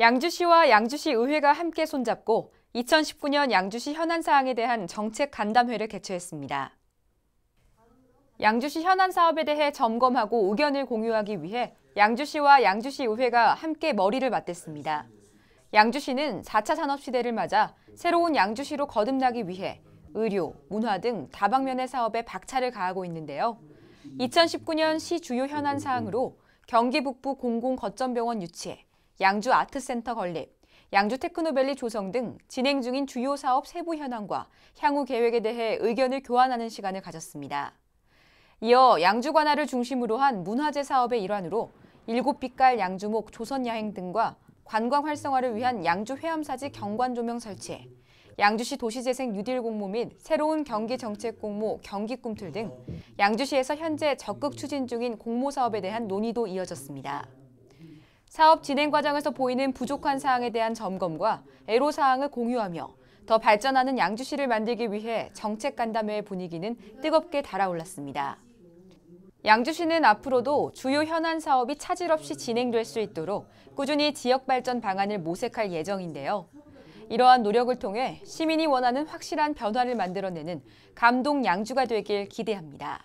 양주시와 양주시 의회가 함께 손잡고 2019년 양주시 현안 사항에 대한 정책 간담회를 개최했습니다. 양주시 현안 사업에 대해 점검하고 의견을 공유하기 위해 양주시와 양주시 의회가 함께 머리를 맞댔습니다. 양주시는 4차 산업시대를 맞아 새로운 양주시로 거듭나기 위해 의료, 문화 등 다방면의 사업에 박차를 가하고 있는데요. 2019년 시 주요 현안 사항으로 경기 북부 공공거점병원 유치에 양주 아트센터 건립, 양주 테크노밸리 조성 등 진행 중인 주요 사업 세부 현황과 향후 계획에 대해 의견을 교환하는 시간을 가졌습니다. 이어 양주 관할을 중심으로 한 문화재 사업의 일환으로 일곱 빛깔 양주목 조선 야행 등과 관광 활성화를 위한 양주 회암사지 경관 조명 설치, 양주시 도시재생 뉴딜 공모 및 새로운 경기 정책 공모 경기 꿈틀 등 양주시에서 현재 적극 추진 중인 공모 사업에 대한 논의도 이어졌습니다. 사업 진행 과정에서 보이는 부족한 사항에 대한 점검과 애로 사항을 공유하며 더 발전하는 양주시를 만들기 위해 정책 간담회의 분위기는 뜨겁게 달아올랐습니다. 양주시는 앞으로도 주요 현안 사업이 차질 없이 진행될 수 있도록 꾸준히 지역 발전 방안을 모색할 예정인데요. 이러한 노력을 통해 시민이 원하는 확실한 변화를 만들어내는 감동 양주가 되길 기대합니다.